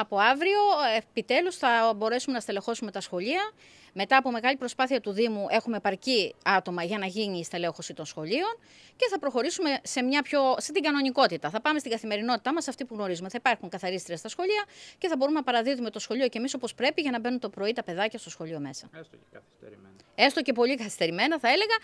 από αύριο επιτέλους θα μπορέσουμε να στελεχώσουμε τα σχολεία. Μετά από μεγάλη προσπάθεια του Δήμου έχουμε επαρκή άτομα για να γίνει η στελέχωση των σχολείων και θα προχωρήσουμε σε, μια πιο, σε την κανονικότητα. Θα πάμε στην καθημερινότητά μας, αυτή που γνωρίζουμε. Θα υπάρχουν καθαρίστρια στα σχολεία και θα μπορούμε να παραδίδουμε το σχολείο και εμείς όπως πρέπει για να μπαίνουν το πρωί τα παιδάκια στο σχολείο μέσα. Έστω και καθυστερημένα. Έστω και πολύ καθυστερημένα θα έλεγα.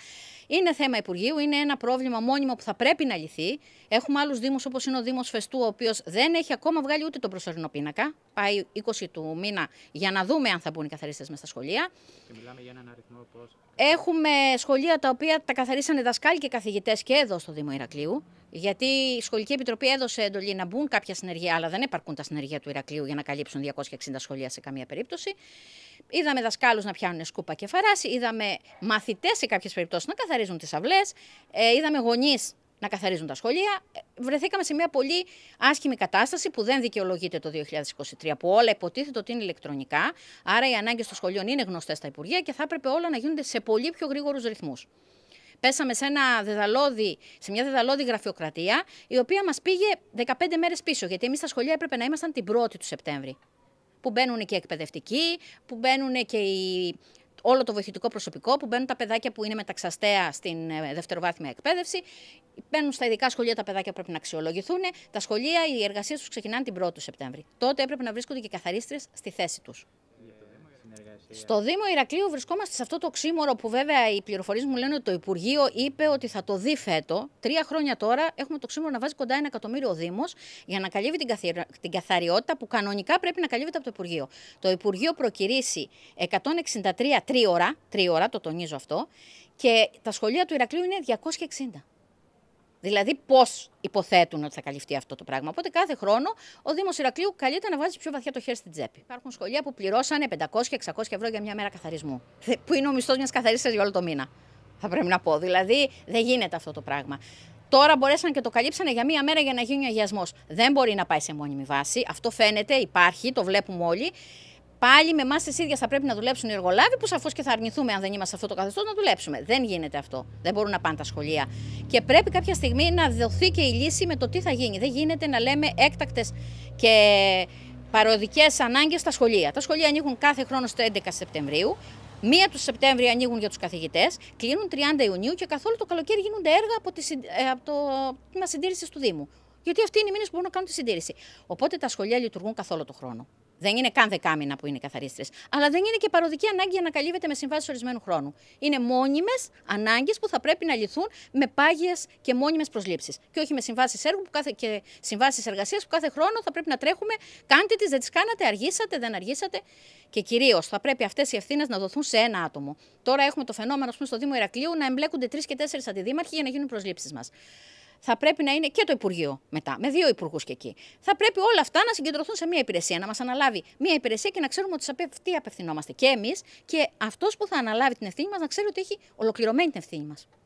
Είναι θέμα Υπουργείου, είναι ένα πρόβλημα μόνιμο που θα πρέπει να λυθεί. Έχουμε άλλους Δήμους όπως είναι ο Δήμος Φεστού, ο οποίος δεν έχει ακόμα βγάλει ούτε τον προσωρινό πίνακα πάει 20 του μήνα, για να δούμε αν θα μπουν οι καθαρίστες μέσα στα σχολεία. Και μιλάμε για έναν αριθμό πώς... Έχουμε σχολεία τα οποία τα καθαρίσανε δασκάλοι και καθηγητές και εδώ στο Δήμο Ηρακλείου. Γιατί η Σχολική Επιτροπή έδωσε εντολή να μπουν κάποια συνεργεία, αλλά δεν επαρκούν τα συνεργεία του Ηρακλείου για να καλύψουν 260 σχολεία σε καμία περίπτωση. Είδαμε δασκάλους να πιάνουν σκούπα και φαράση. Είδαμε μαθητές σε κάποιες περιπτώσεις να καθαρίζουν τις αυλές. Ε, είδαμε γονείς να καθαρίζουν τα σχολεία. Ε, βρεθήκαμε σε μια πολύ άσχημη κατάσταση που δεν δικαιολογείται το 2023, που όλα υποτίθεται ότι είναι ηλεκτρονικά. Άρα οι ανάγκες των σχολείων είναι γνωστές στα Υπουργεία και θα έπρεπε όλα να γίνονται σε πολύ πιο γρήγορους ρυθμούς. Πέσαμε σε, ένα δεδαλώδη, σε μια δεδαλώδη γραφειοκρατία, η οποία μας πήγε 15 μέρες πίσω, γιατί εμείς στα σχολεία έπρεπε να ήμασταν την 1η του Σεπτέμβρη. Που μπαίνουν και οι εκπαιδευτικοί, που μπαίνουν και οι όλο το βοηθητικό προσωπικό που μπαίνουν τα παιδάκια που είναι μεταξαστέα στην ε, δευτεροβάθμια εκπαίδευση. Μπαίνουν στα ειδικά σχολεία τα παιδάκια που πρέπει να αξιολογηθούν. Τα σχολεία, οι εργασίες τους ξεκινάνε την 1η Σεπτέμβρη. Τότε έπρεπε να βρίσκονται και καθαρίστρε στη θέση τους. Στο Δήμο Ηρακλείου βρισκόμαστε σε αυτό το ξύμορο που βέβαια οι πληροφορίες μου λένε ότι το Υπουργείο είπε ότι θα το δει φέτο. Τρία χρόνια τώρα έχουμε το ξύμορο να βάζει κοντά ένα εκατομμύριο ο Δήμος για να καλύβει την, την καθαριότητα που κανονικά πρέπει να καλύβεται από το Υπουργείο. Το Υπουργείο προκυρήσει 163 τρία ώρα, το τονίζω αυτό, και τα σχολεία του Ηρακλείου είναι 260. Δηλαδή, πώς υποθέτουν ότι θα καλυφθεί αυτό το πράγμα. Οπότε, κάθε χρόνο ο Δήμος Ηρακλείου καλείται να βάζει πιο βαθιά το χέρι στην τσέπη. Υπάρχουν σχολεία που πληρώσανε 500-600 ευρώ για μια μέρα καθαρισμού. Που είναι ο μισθός μιας καθαρίστριας για όλο το μήνα. Θα πρέπει να πω. Δηλαδή, δεν γίνεται αυτό το πράγμα. Τώρα μπορέσαν και το καλύψανε για μία μέρα για να γίνει ο αγιασμός. Δεν μπορεί να πάει σε μόνιμη βάση. Αυτό φαίνεται, υπάρχει, το βλέπουμε όλοι. Πάλι με εμάς τις ίδιες θα πρέπει να δουλέψουν οι εργολάβοι, που σαφώς και θα αρνηθούμε, αν δεν είμαστε αυτό το καθεστώς, να δουλέψουμε. Δεν γίνεται αυτό. Δεν μπορούν να πάνε τα σχολεία. Και πρέπει κάποια στιγμή να δοθεί και η λύση με το τι θα γίνει. Δεν γίνεται να λέμε έκτακτες και παροδικές ανάγκες στα σχολεία. Τα σχολεία ανοίγουν κάθε χρόνο στο 11 Σεπτεμβρίου. Μία τους Σεπτέμβρη ανοίγουν για τους καθηγητές, κλείνουν 30 Ιουνίου και καθόλου το καλοκαίρι γίνονται έργα από τη, ε, από το τμήμα συντήρησης του Δήμου. Γιατί αυτοί είναι οι μήνες που μπορούν να κάνουν τη συντήρηση. Οπότε τα σχολεία λειτουργούν καθόλου το χρόνο. Δεν είναι καν δεκάμινα που είναι καθαρίστρες. Αλλά δεν είναι και παροδική ανάγκη για να καλύβεται με συμβάσεις ορισμένου χρόνου. Είναι μόνιμες ανάγκες που θα πρέπει να λυθούν με πάγιες και μόνιμες προσλήψεις. Και όχι με συμβάσεις έργου που κάθε, και συμβάσεις εργασίας που κάθε χρόνο θα πρέπει να τρέχουμε. Κάντε τις, δεν τις κάνατε, αργήσατε, δεν αργήσατε. Και κυρίως θα πρέπει αυτές οι ευθύνες να δοθούν σε ένα άτομο. Τώρα έχουμε το φαινόμενο, ας πούμε, στο Δήμο Ηρακλείου να εμπλέκονται τρεις και τέσσερις αντιδήμαρχοι για να γίνουν προσλήψεις μας θα πρέπει να είναι και το Υπουργείο μετά, με δύο υπουργούς και εκεί. Θα πρέπει όλα αυτά να συγκεντρωθούν σε μία υπηρεσία, να μας αναλάβει μία υπηρεσία και να ξέρουμε ότι σε αυτή απευθυνόμαστε και εμείς και αυτός που θα αναλάβει την ευθύνη μας να ξέρει ότι έχει ολοκληρωμένη την ευθύνη μας.